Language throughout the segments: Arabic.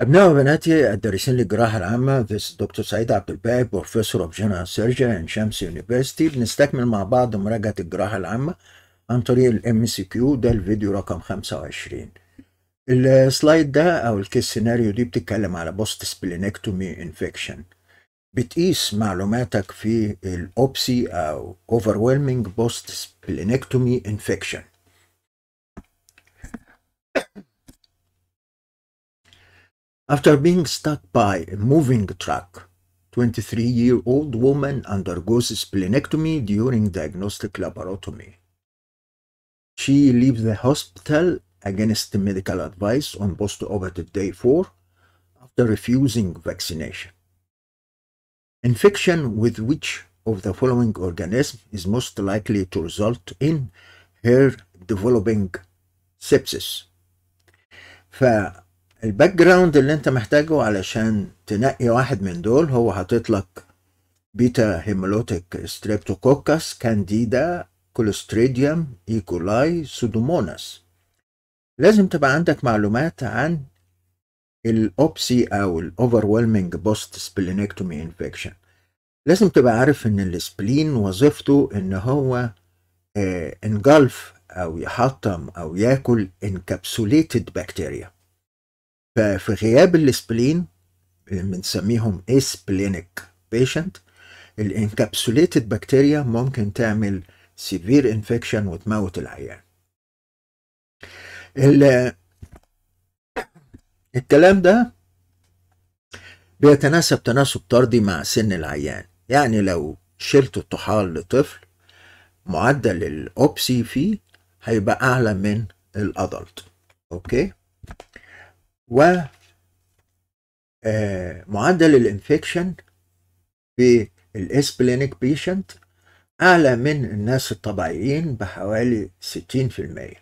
أبناء وبناتي الدارسين للجراحة العامة دكتور سعيد عبد الباقي بروفيسور اوف جنرال سيرجن ان شمس يونيفرستي بنستكمل مع بعض مراجعة الجراحة العامة عن طريق الام سي كيو ده الفيديو رقم 25 السلايد ده أو الكيس سيناريو دي بتتكلم على بوست سبلينكتومي انفكشن بتقيس معلوماتك في الاوبسي أو overwhelming بوست سبلينكتومي انفكشن After being struck by a moving truck, 23-year-old woman undergoes splenectomy during diagnostic laparotomy. She leaves the hospital against medical advice on postoperative day 4 after refusing vaccination. Infection with which of the following organism is most likely to result in her developing sepsis. ف الباك جراوند اللي انت محتاجه علشان تنقي واحد من دول هو حاطط لك بيتا هيمولوتيك ستريبتوكوكس كانديدا كولستريديوم ايكولاي سودوموناس لازم تبقى عندك معلومات عن الاوبسي او الاوفرولمنج بوست سبلينكتومي انفكشن لازم تبقى عارف ان السبلين وظيفته ان هو انجلف آه، او يحطم او ياكل انكابسوليتد بكتيريا ففي غياب السبلين آه، بنسميهم اسبلينك بيشنت الانكابسوليتد بكتيريا ممكن تعمل سيفير انفكشن وتموت العيان الكلام ده بيتناسب تناسب طردي مع سن العيان يعني لو شلت الطحال لطفل معدل الاوبسي فيه هيبقى اعلى من الادلت اوكي و آه، معدل الانفكشن في الاسبلينيك بيشنت أعلى من الناس الطبيعيين بحوالي 60%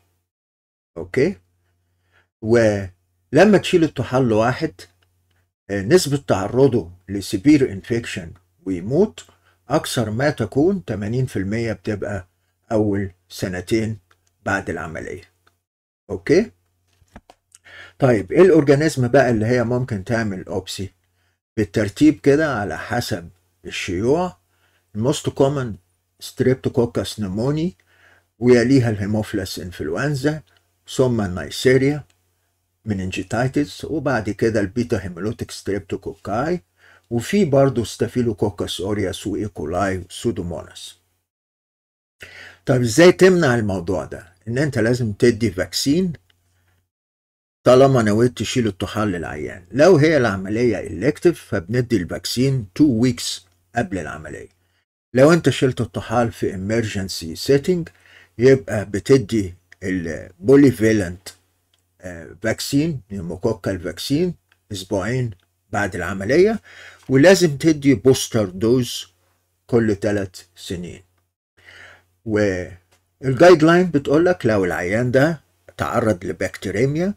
أوكي ولما تشيل الطحال لواحد آه، نسبة تعرضه لسبير انفكشن ويموت أكثر ما تكون 80% بتبقى أول سنتين بعد العملية أوكي طيب ايه الاورجانيزم بقى اللي هي ممكن تعمل اوبسي بالترتيب كده على حسب الشيوع الموست كومن ستريبتوكوكس نموني ويليها الهيموفلس انفلونزا ثم النيسيريا مننجيتايتس وبعد كده البيتا هيمولوتيك ستريبتوكوكاي وفي برضه ستافيلوكوكس اورياس وايكولاي وسودوموناس طب ازاي تمنع الموضوع ده ان انت لازم تدي فاكسين طالما نويت تشيل الطحال للعيان لو هي العملية إلكتف فبندي الفاكسين 2 ويكس قبل العملية لو انت شلت الطحال في emergency setting يبقى بتدي البوليفيلنت فاكسين نيموكوكال الفاكسين اسبوعين بعد العملية ولازم تدي بوستر دوز كل ثلاث سنين والجايد لاين بتقولك لو العيان ده تعرض لبكتيريميا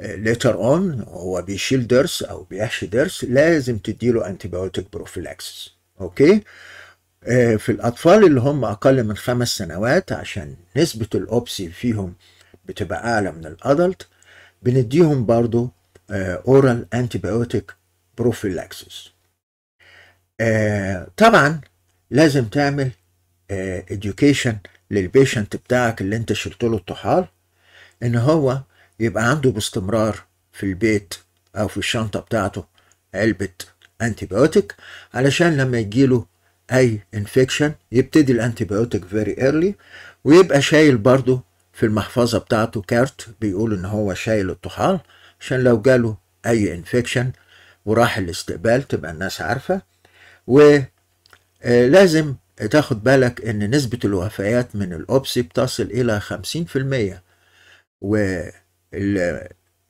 ليتر اون هو بيشيل ضرس او بيحشي ضرس لازم تديله انتيبيوتيك بروفيلاكسس اوكي في الاطفال اللي هم اقل من خمس سنوات عشان نسبه الاوبسي فيهم بتبقى اعلى من الادلت بنديهم برضو اورال انتيبيوتيك بروفيلاكسس طبعا لازم تعمل آه، education للبيشنت بتاعك اللي انت شلت له الطحال ان هو يبقى عنده باستمرار في البيت أو في الشنطة بتاعته علبة انتيبيوتيك علشان لما يجيله أي انفكشن يبتدي الانتيبيوتيك فيري ايرلي ويبقى شايل برضه في المحفظة بتاعته كارت بيقول إن هو شايل الطحال عشان لو جاله أي انفكشن وراح الاستقبال تبقى الناس عارفة ولازم آه، تاخد بالك إن نسبة الوفيات من الأوبسي بتصل إلى خمسين في المية و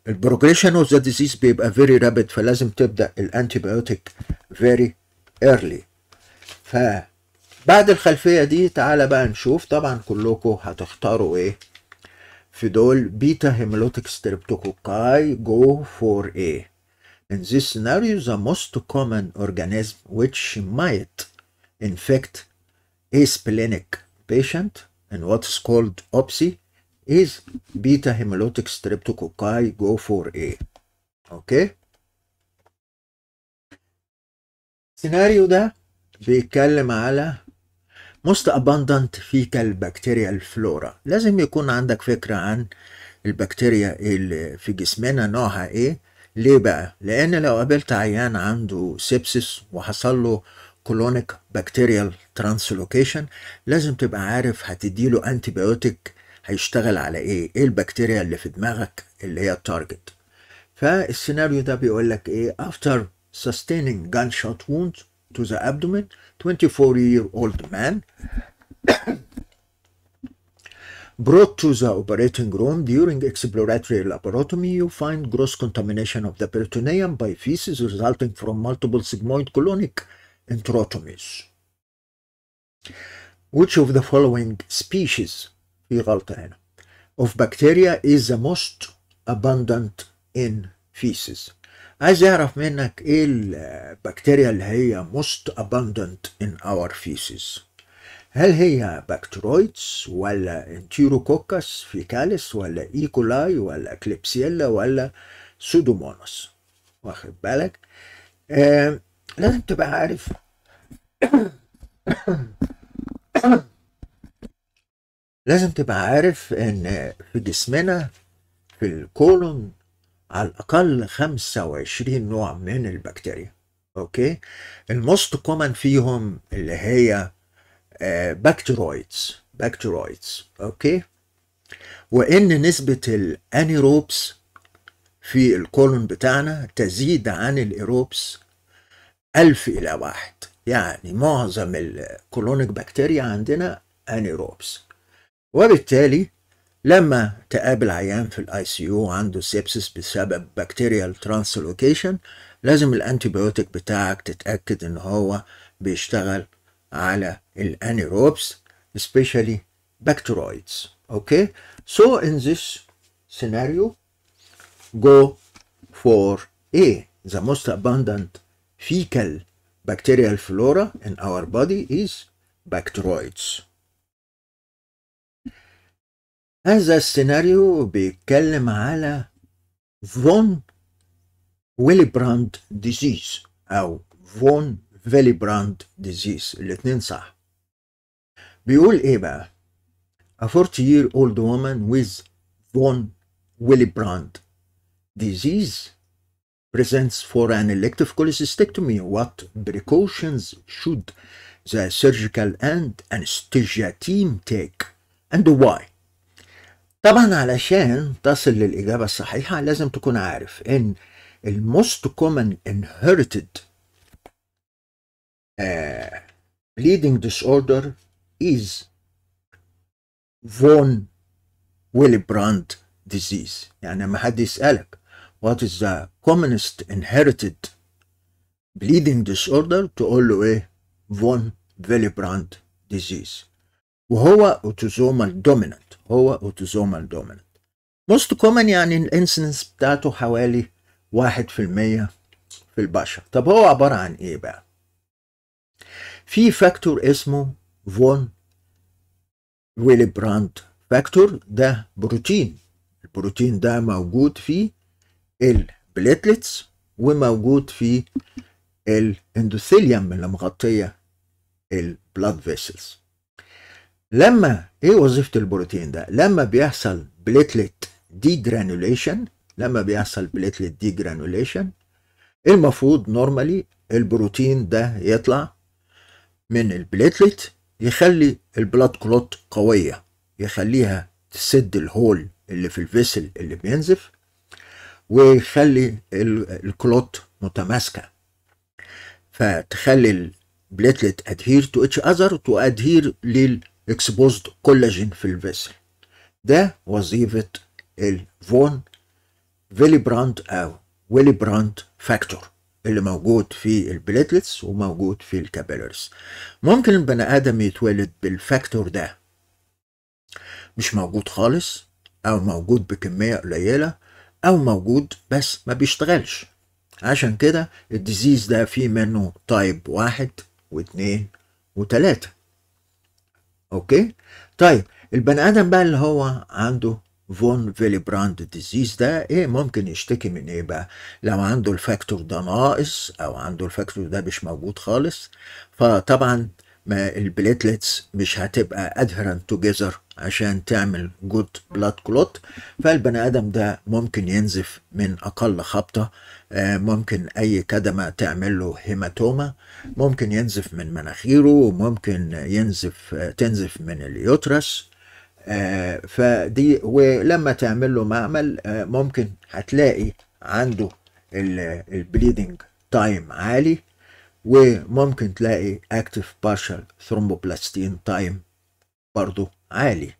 البروجريشن اوف ذا ديزيز بيبقى فيري رابيد فلازم تبدا الانتي بايوتيك فيري ايرلي ف بعد الخلفيه دي تعالى بقى نشوف طبعا كلكم هتختاروا ايه في دول بيتا هيمولوتيك ستريبتوكوكاي جو فور a In this scenario, the most common organism which might infect a splenic patient in what's called OPSI is beta hemolytic streptococci go for a اوكي السيناريو ده بيتكلم على most abundant fecal bacterial flora لازم يكون عندك فكرة عن البكتيريا اللي في جسمنا نوعها ايه ليه بقى؟ لأن لو قابلت عيان عنده سيبسس وحصل له كولونيك بكتيريال ترانسلوكيشن لازم تبقى عارف هتديله انتي هيشتغل على ايه ايه البكتيريا اللي في دماغك اللي هي التارجت فالسيناريو ده بيقول لك ايه after sustaining gunshot wound to the abdomen 24 year old man brought to the operating room during exploratory laparotomy you find gross contamination of the peritoneum by feces resulting from multiple sigmoid colonic enterotomies which of the following species في غلطة هنا of bacteria is the most abundant in feces عايز اعرف منك ايه البكتيريا اللي هي most abundant in our feces هل هي بكترويدز ولا انتيروكوكس فيكاليس ولا ايكولاي e. ولا كليبسيلا ولا سودوموناس واخد بالك آه، لازم تبقى عارف لازم تبقى عارف ان في جسمنا في الكولون على الأقل 25 نوع من البكتيريا أوكي الموست كومن فيهم اللي هي بكتيرويدز آه، بكتيرويدز أوكي وإن نسبة الأنيروبس في الكولون بتاعنا تزيد عن الإيروبس ألف إلى واحد يعني معظم الكولونيك بكتيريا عندنا أنيروبس وبالتالي لما تقابل عيان في الاي سي يو عنده سيبسس بسبب بكتيريال ترانسلوكيشن لازم الانتيبيوتيك بتاعك تتاكد ان هو بيشتغل على الانيروبس especially bacteroids okay so in this scenario go for a the most abundant fecal bacterial flora in our body is bacteroids هذا السيناريو بيتكلم على فون ويليبراند ديزيز أو فون فيليبراند ديزيز الاتنين صح بيقول إيه بقى A 40 year old woman with von Willebrand disease presents for an elective cholecystectomy. What precautions should the surgical and anesthesia team take and why? طبعا علشان تصل للإجابة الصحيحة لازم تكون عارف إن most common inherited uh, bleeding disorder is von Willebrand disease يعني لما حد يسألك what is the commonest inherited bleeding disorder تقول له ايه von Willebrand disease وهو autosomal dominant هو اوتوزومال دوميننت موست كومن يعني الانسنس بتاعته حوالي واحد في المية في البشر طب هو عبارة عن ايه بقى في فاكتور اسمه فون ويلي براند فاكتور ده بروتين البروتين ده موجود في البليتلتس وموجود في الاندوثيليوم اللي مغطية البلاد فيسلز لما ايه وظيفه البروتين ده لما بيحصل بليتلت دي جرانوليشن لما بيحصل بليتلت دي جرانوليشن المفروض نورمالي البروتين ده يطلع من البليتلت يخلي البلاد كلوت قويه يخليها تسد الهول اللي في الفيسل اللي بينزف ويخلي الكلوت متماسكه فتخلي البليتلت ادهير تو اتش اذر تو ادهير لل اكسبوزد كولاجين في الفيسل ده وظيفة الفون فيلي براند أو ويلي براند فاكتور اللي موجود في البليتلتس وموجود في الكابيلرز ممكن البني آدم يتولد بالفاكتور ده مش موجود خالص أو موجود بكمية قليلة أو موجود بس ما بيشتغلش عشان كده الديزيز ده فيه منه تايب واحد واثنين وثلاثه اوكي طيب البني ادم بقى اللي هو عنده فون فيلي براند ديزيز ده ايه ممكن يشتكي من ايه بقى لو عنده الفاكتور ده ناقص او عنده الفاكتور ده مش موجود خالص فطبعا ما البليتلتس مش هتبقى ادهرنت توجذر عشان تعمل جود بلاد كلوت فالبني ادم ده ممكن ينزف من اقل خبطه آه، ممكن اي كدمه تعمل له هيماتوما ممكن ينزف من مناخيره ممكن ينزف آه، تنزف من اليوترس آه، فدي ولما تعمل له معمل ممكن هتلاقي عنده البليدنج تايم عالي وممكن تلاقي اكتف بارشال ثرومبوبلاستين تايم برضو عالي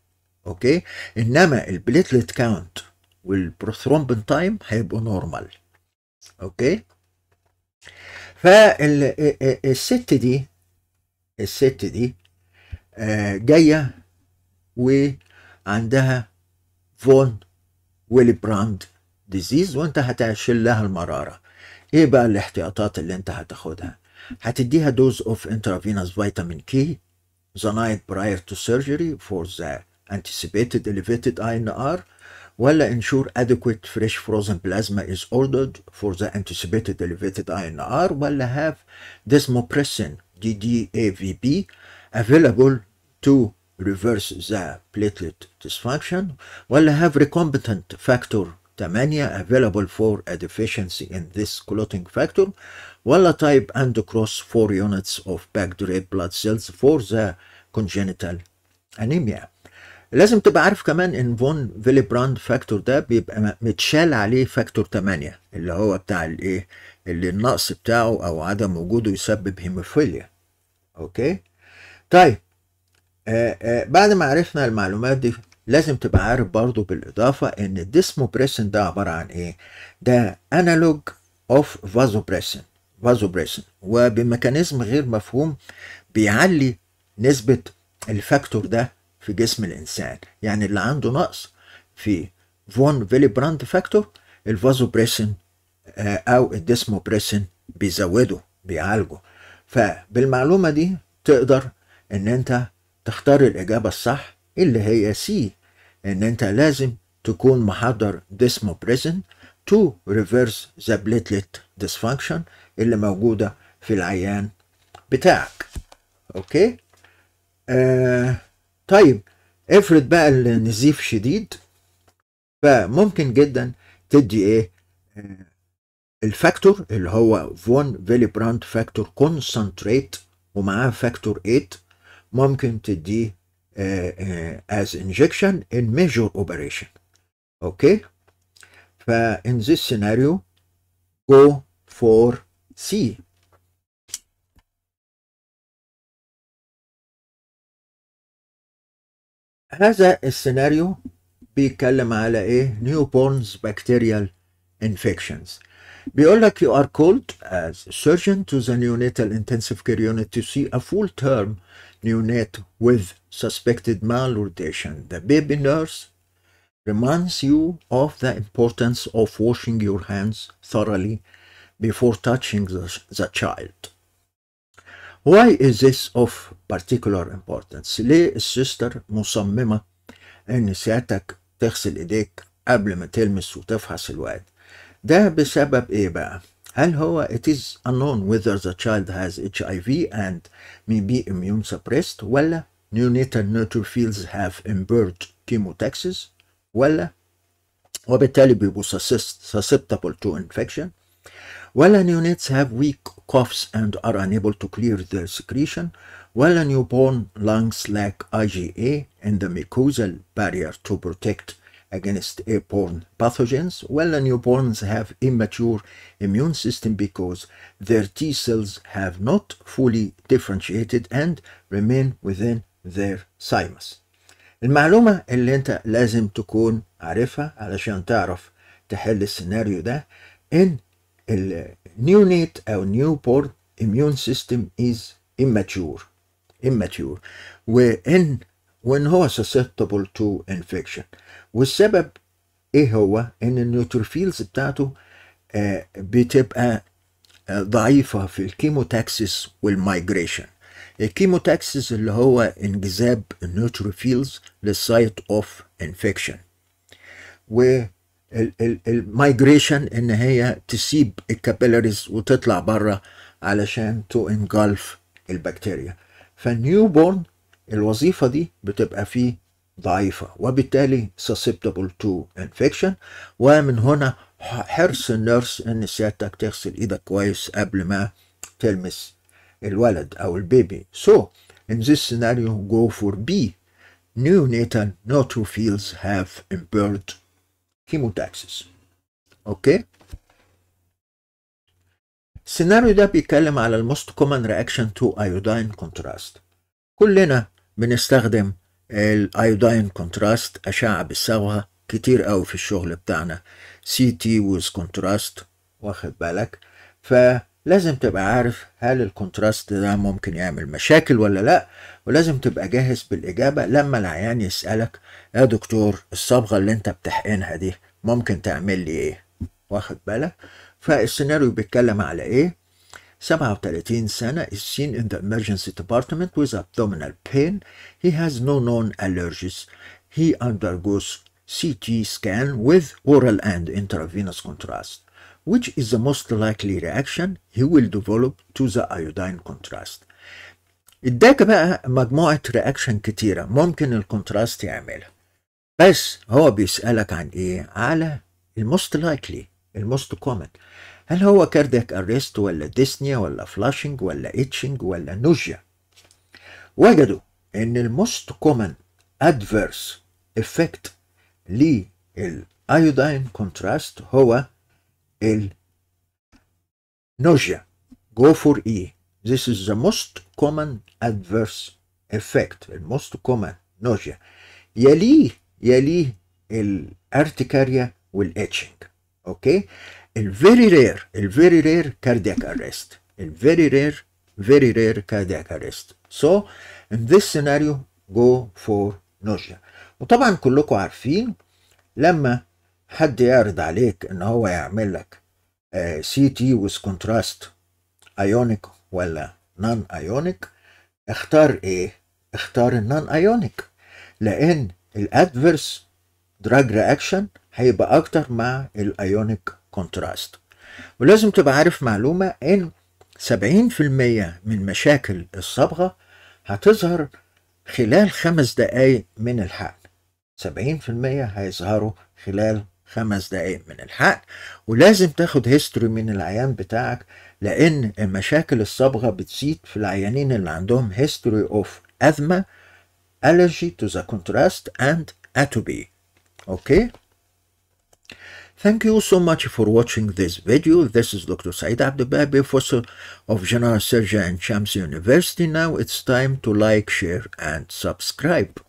اوكي انما البليتلت كاونت والبروثرومبين تايم هيبقوا نورمال اوكي فالست دي الست دي آه، جايه وعندها فون ويليبراند ديزيز وانت هتشيل لها المراره ايه بقى الاحتياطات اللي انت هتاخدها هتديها دوز اوف intravenous فيتامين كي the night prior to surgery for the anticipated elevated INR ولا ensure adequate fresh frozen plasma is ordered for the anticipated elevated INR ولا have desmopressin DDAVP available to reverse the platelet dysfunction ولا have recombinant factor 8 available for a deficiency in this clotting factor ولا type and cross 4 units of packed red blood cells for the congenital anemia لازم تبقى عارف كمان ان فون فيليبراند فاكتور ده بيبقى متشال عليه فاكتور 8 اللي هو بتاع الايه اللي النقص بتاعه او عدم وجوده يسبب هيموفيليا اوكي طيب آآ آه، آآ آه، بعد ما عرفنا المعلومات دي لازم تبقى عارف برضو بالإضافة إن الديسموبريسن ده عبارة عن إيه؟ ده أنالوج أوف فازوبريسن فازوبريسن وبميكانيزم غير مفهوم بيعلي نسبة الفاكتور ده في جسم الإنسان يعني اللي عنده نقص في فون فيليبراند فاكتور الفازوبريسن أو الديسموبريسن بيزوده بيعالجه فبالمعلومة دي تقدر إن أنت تختار الإجابة الصح اللي هي سي ان انت لازم تكون محضر بريزن تو ريفرس ذا بليتلت ديسفانكشن اللي موجوده في العيان بتاعك اوكي آه طيب افرض بقى النزيف شديد فممكن جدا تدي ايه آه، الفاكتور اللي هو فون براند فاكتور كونسنتريت ومعاه فاكتور 8 ممكن تديه Uh, uh, as injection in major operation okay in this scenario go for C هذا السيناريو بيتكلم على ايه newborns bacterial infections بيقول لك you are called as surgeon to the neonatal intensive care unit to see a full term neonate with suspected malnutrition. The baby nurse reminds you of the importance of washing your hands thoroughly before touching the, the child. Why is this of particular importance؟ ليه السيستر مصممة إن سيادتك تغسل إيديك قبل ما تلمس وتفحص الواد؟ ده بسبب إيه بقى؟ هل هو it is unknown whether the child has HIV and may be immune suppressed ولا نيونيتال neutrophils have امبيرد chemotaxis ولا وبالتالي بيبقوا susceptible to infection ولا neonates have weak coughs and are unable to clear their secretion ولا newborn lungs lack IgA in the mucosal barrier to protect against airborne pathogens ولا newborns have immature immune system because their T cells have not fully differentiated and remain within their thymus المعلومة اللي انت لازم تكون عارفها علشان تعرف تحل السيناريو ده ان النيونيت او نيوبورن immune system is immature immature وان وان هو susceptible to infection والسبب ايه هو ان النيوتروفيلز بتاعته آه، بتبقى آه، ضعيفة في الكيموتاكسس والمايجريشن الكيموتاكسيس اللي هو انجذاب النيوتروفيلز للسايت اوف انفكشن والمايجريشن ان هي تسيب الكابيلاريز وتطلع بره علشان تو انجلف البكتيريا فالنيو بورن الوظيفه دي بتبقى فيه ضعيفه وبالتالي susceptible تو انفكشن ومن هنا حرص النيرس ان سيادتك تغسل ايدك كويس قبل ما تلمس الولد أو البيبي so in this scenario go for B neonatal neutrophils have impaired chemotaxis اوكي السيناريو ده بيتكلم على الموست كومن رياكشن تو ايوداين كونتراست كلنا بنستخدم الايوداين كونتراست اشعه بالصبغه كتير قوي في الشغل بتاعنا سي تي ويز كونتراست واخد بالك ف لازم تبقى عارف هل الكونتراست ده ممكن يعمل مشاكل ولا لا ولازم تبقى جاهز بالإجابة لما العيان يسألك يا دكتور الصبغة اللي انت بتحقنها دي ممكن تعمل لي ايه واخد بالك فالسيناريو بيتكلم على ايه 37 سنة is seen in the emergency department with abdominal pain. He has no known allergies. He undergoes CT scan with oral and intravenous contrast. which is the most likely reaction he will develop to the iodine contrast. اداك بقى مجموعة رياكشن كتيرة ممكن الكونتراست يعملها بس هو بيسألك عن ايه؟ على الموست لايكلي الموست كومن هل هو كاردياك اريست ولا ديسنيا ولا فلاشنج ولا اتشنج ولا نوجيا؟ وجدوا ان الموست كومن ادفيرس افكت للايودين كونتراست هو el nausea. Go for E. This is the most common adverse effect, the most common nausea. el articaria will etching. Okay? A very rare, a very rare cardiac arrest. A very rare, very rare cardiac arrest. So, in this scenario, go for nausea. وطبعا كلكم عارفين لما حد يعرض عليك ان هو يعمل لك سي تي ويز كونتراست ايونيك ولا نان ايونيك اختار ايه اختار النان ايونيك لان الادفيرس دراج رياكشن هيبقى اكتر مع الايونيك كونتراست ولازم تبقى عارف معلومه ان 70% من مشاكل الصبغه هتظهر خلال خمس دقايق من الحقن 70% هيظهروا خلال خمس دقايق من الحقن ولازم تاخد هيستوري من العيان بتاعك لان مشاكل الصبغه بتزيد في العيانين اللي عندهم هيستوري اوف اذمه allergy to the contrast and atopy okay Thank you so much for watching this video. This is Dr. Said Abdubai, professor of general surgery at Champs University. Now it's time to like, share, and subscribe.